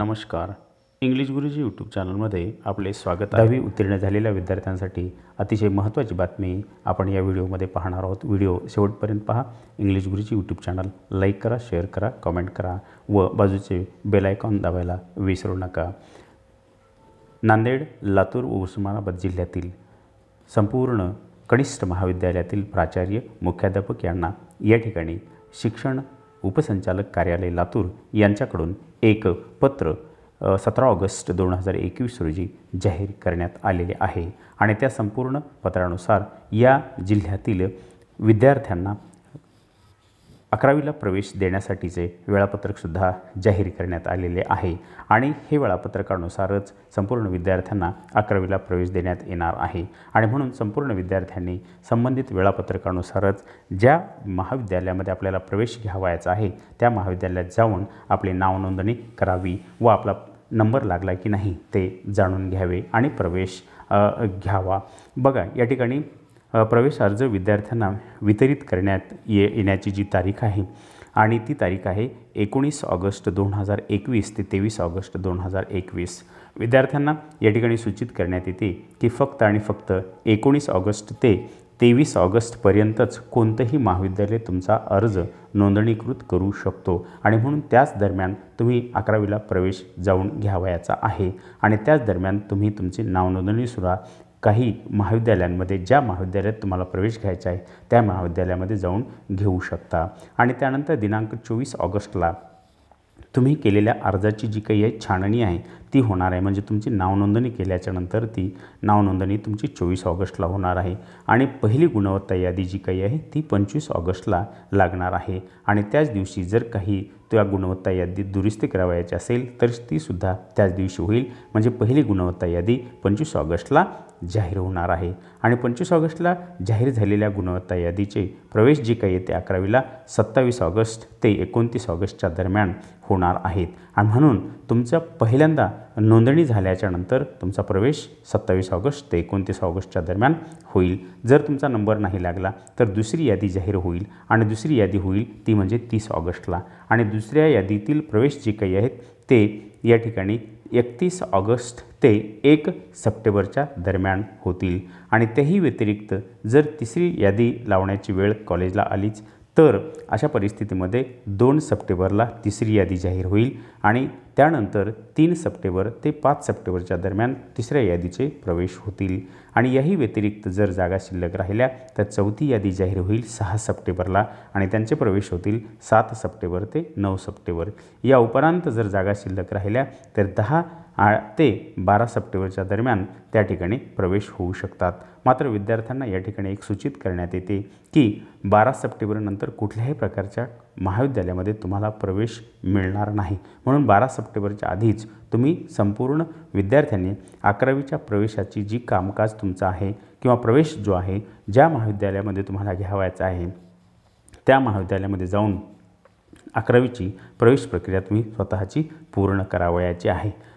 नमस्कार इंग्लिश गुरुजी यूट्यूब चॅनलमध्ये आपले स्वागत दहावी उत्तीर्ण झालेल्या विद्यार्थ्यांसाठी अतिशय महत्त्वाची बातमी आपण या व्हिडिओमध्ये पाहणार आहोत व्हिडिओ शेवटपर्यंत पहा इंग्लिश गुरुजी यूट्यूब चॅनल लाईक करा शेअर करा कमेंट करा व बाजूचे बेलायकॉन दाबायला विसरू नका नांदेड लातूर व उस्मानाबाद जिल्ह्यातील संपूर्ण कनिष्ठ महाविद्यालयातील प्राचार्य मुख्याध्यापक यांना या ठिकाणी शिक्षण उपसंचालक कार्यालय लातूर यांच्याकडून एक पत्र सतरा ऑगस्ट दोन हजार एकवीस रोजी जाहीर करण्यात आलेले आहे आणि त्या संपूर्ण पत्रानुसार या जिल्ह्यातील विद्यार्थ्यांना अकरावीला प्रवेश देण्यासाठीचे वेळापत्रकसुद्धा जाहीर करण्यात आलेले आहे आणि हे वेळापत्रकानुसारच संपूर्ण विद्यार्थ्यांना अकरावीला प्रवेश देण्यात येणार आहे आणि म्हणून संपूर्ण विद्यार्थ्यांनी संबंधित वेळापत्रकानुसारच ज्या महाविद्यालयामध्ये आपल्याला प्रवेश घ्यावायचा आहे त्या महाविद्यालयात जाऊन आपली नावनोंदणी करावी व आपला नंबर लागला की नाही ते जाणून घ्यावे आणि प्रवेश घ्यावा बघा या ठिकाणी प्रवेश अर्ज विद्यार्थ्यांना वितरित करण्यात ये येण्याची जी तारीख आहे आणि ती तारीख आहे एकोणीस ऑगस्ट दोन हजार एकवीस ते तेवीस ऑगस्ट दोन हजार एकवीस विद्यार्थ्यांना या ठिकाणी सूचित करण्यात येते की फक्त आणि फक्त एकोणीस ऑगस्ट ते तेवीस ऑगस्टपर्यंतच कोणतंही महाविद्यालय तुमचा अर्ज नोंदणीकृत करू शकतो आणि म्हणून त्याच दरम्यान तुम्ही अकरावीला प्रवेश जाऊन घ्यावयाचा आहे आणि त्याच दरम्यान तुम्ही तुमची नावनोंदणीसुद्धा काही महाविद्यालयांमध्ये ज्या महाविद्यालयात तुम्हाला प्रवेश घ्यायचा आहे त्या महाविद्यालयामध्ये जाऊन घेऊ शकता आणि त्यानंतर दिनांक चोवीस ऑगस्टला तुम्ही केलेल्या अर्जाची जी काही आहे छाननी आहे ती होणार आहे म्हणजे तुमची नावनोंदणी केल्याच्यानंतर ती नावनोंदणी तुमची चोवीस ऑगस्टला होणार आहे आणि पहिली गुणवत्ता यादी जी काही आहे ती पंचवीस ऑगस्टला लागणार आहे आणि त्याच दिवशी जर काही त्या गुणवत्ता यादीत दुरुस्ती करावायची असेल तर तीसुद्धा त्याच दिवशी होईल म्हणजे पहिली गुणवत्ता यादी पंचवीस ऑगस्टला जाहीर होणार आहे आणि पंचवीस ऑगस्टला जाहीर झालेल्या गुणवत्ता यादीचे प्रवेश जे काही येते अकरावीला सत्तावीस ऑगस्ट ते एकोणतीस ऑगस्टच्या दरम्यान होणार आहेत आणि म्हणून तुमचा पहिल्यांदा नोंदणी झाल्याच्यानंतर तुमचा प्रवेश सत्तावीस ऑगस्ट ते एकोणतीस ऑगस्टच्या दरम्यान होईल जर तुमचा नंबर नाही लागला तर दुसरी यादी जाहीर होईल आणि दुसरी यादी होईल ती म्हणजे तीस ऑगस्टला आणि दुसऱ्या यादीतील प्रवेश जे काही आहेत ते या ठिकाणी एकतीस ऑगस्ट ते एक सप्टेंबरच्या दरम्यान होतील आणि त्याही व्यतिरिक्त जर तिसरी यादी लावण्याची वेळ कॉलेजला आलीच तर अशा परिस्थितीमध्ये दोन सप्टेंबरला तिसरी यादी जाहीर होईल आणि त्यानंतर तीन सप्टेंबर ते पाच सप्टेंबरच्या दरम्यान तिसऱ्या यादीचे प्रवेश होतील आणि याही व्यतिरिक्त जर जागा शिल्लक राहिल्या तर चौथी यादी जाहीर होईल सहा सप्टेंबरला आणि त्यांचे प्रवेश होतील सात सप्टेंबर ते नऊ सप्टेंबर या उपरांत जर जागा शिल्लक राहिल्या तर दहा आ ते बारा सप्टेंबरच्या दरम्यान त्या ठिकाणी प्रवेश होऊ शकतात मात्र विद्यार्थ्यांना या ठिकाणी एक सूचित करण्यात येते की बारा सप्टेंबरनंतर कुठल्याही प्रकारच्या महाविद्यालयामध्ये तुम्हाला प्रवेश मिळणार नाही म्हणून बारा सप्टेंबरच्या आधीच तुम्ही संपूर्ण विद्यार्थ्यांनी अकरावीच्या प्रवेशाची जी कामकाज तुमचं आहे किंवा प्रवेश जो आहे ज्या महाविद्यालयामध्ये तुम्हाला घ्यावायचा आहे त्या महाविद्यालयामध्ये जाऊन अकरावीची प्रवेश प्रक्रिया तुम्ही स्वतःची पूर्ण करावयाची आहे